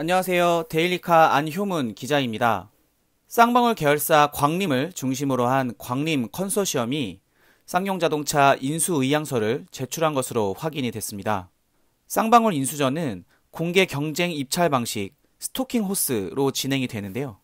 안녕하세요. 데일리카 안효문 기자입니다. 쌍방울 계열사 광림을 중심으로 한 광림 컨소시엄이 쌍용자동차 인수의향서를 제출한 것으로 확인이 됐습니다. 쌍방울 인수전은 공개 경쟁 입찰 방식 스토킹 호스로 진행이 되는데요.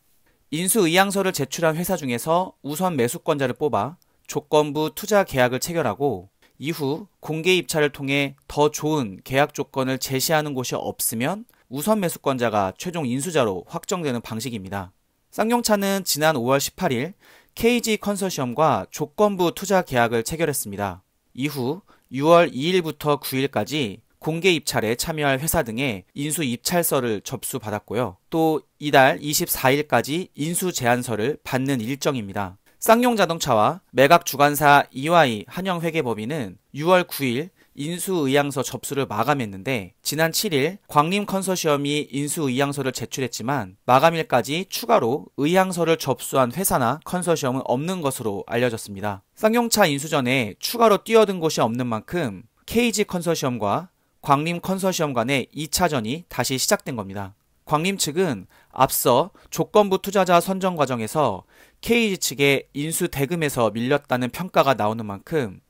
인수의향서를 제출한 회사 중에서 우선 매수권자를 뽑아 조건부 투자 계약을 체결하고 이후 공개 입찰을 통해 더 좋은 계약 조건을 제시하는 곳이 없으면 우선 매수권자가 최종 인수자로 확정되는 방식입니다. 쌍용차는 지난 5월 18일 KG 컨소시엄과 조건부 투자 계약을 체결했습니다. 이후 6월 2일부터 9일까지 공개 입찰에 참여할 회사 등의 인수 입찰서를 접수받았고요. 또 이달 24일까지 인수 제안서를 받는 일정입니다. 쌍용 자동차와 매각 주관사 EY 한영회계법인은 6월 9일 인수의향서 접수를 마감했는데 지난 7일 광림 컨소시엄이 인수의향서를 제출했지만 마감일까지 추가로 의향서를 접수한 회사나 컨소시엄은 없는 것으로 알려졌습니다. 쌍용차 인수전에 추가로 뛰어든 곳이 없는 만큼 KG 컨소시엄과 광림 컨소시엄 간의 2차전이 다시 시작된 겁니다. 광림 측은 앞서 조건부 투자자 선정 과정에서 KG 측의 인수 대금에서 밀렸다는 평가가 나오는 만큼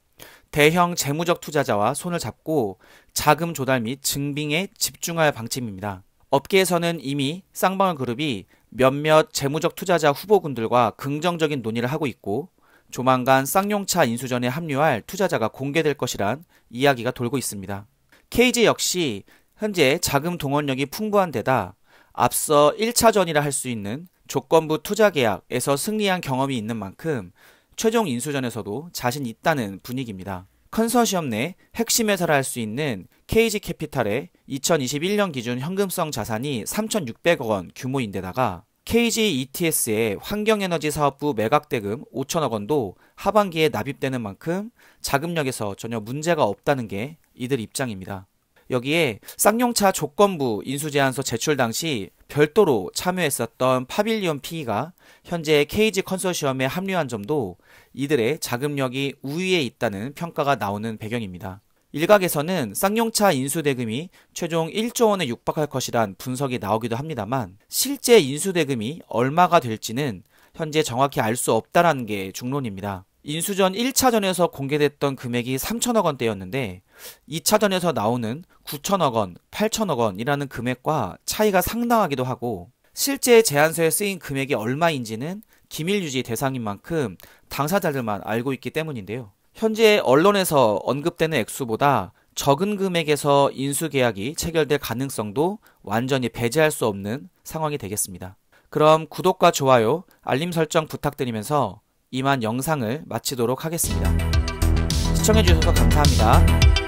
대형 재무적 투자자와 손을 잡고 자금 조달 및 증빙에 집중할 방침입니다. 업계에서는 이미 쌍방울 그룹이 몇몇 재무적 투자자 후보군들과 긍정적인 논의를 하고 있고 조만간 쌍용차 인수전에 합류할 투자자가 공개될 것이란 이야기가 돌고 있습니다. k j 역시 현재 자금 동원력이 풍부한 데다 앞서 1차전이라 할 수 있는 조건부 투자 계약에서 승리한 경험이 있는 만큼 최종 인수전에서도 자신 있다는 분위기입니다. 컨소시엄 내 핵심 회사를 할 수 있는 KG 캐피탈의 2021년 기준 현금성 자산이 3,600억 원 규모인데다가 KG ETS의 환경에너지 사업부 매각 대금 5천억 원도 하반기에 납입되는 만큼 자금력에서 전혀 문제가 없다는 게 이들 입장입니다. 여기에 쌍용차 조건부 인수제안서 제출 당시 별도로 참여했었던 파빌리온 피가 현재 케이지 컨소시엄에 합류한 점도 이들의 자금력이 우위에 있다는 평가가 나오는 배경입니다. 일각에서는 쌍용차 인수대금이 최종 1조 원에 육박할 것이란 분석이 나오기도 합니다만 실제 인수대금이 얼마가 될지는 현재 정확히 알 수 없다라는 게 중론입니다. 인수전 1차전에서 공개됐던 금액이 3천억 원대였는데 2차전에서 나오는 9천억 원, 8천억 원이라는 금액과 차이가 상당하기도 하고 실제 제안서에 쓰인 금액이 얼마인지는 기밀 유지 대상인 만큼 당사자들만 알고 있기 때문인데요. 현재 언론에서 언급되는 액수보다 적은 금액에서 인수 계약이 체결될 가능성도 완전히 배제할 수 없는 상황이 되겠습니다. 그럼 구독과 좋아요, 알림 설정 부탁드리면서 이만 영상을 마치도록 하겠습니다. 시청해주셔서 감사합니다.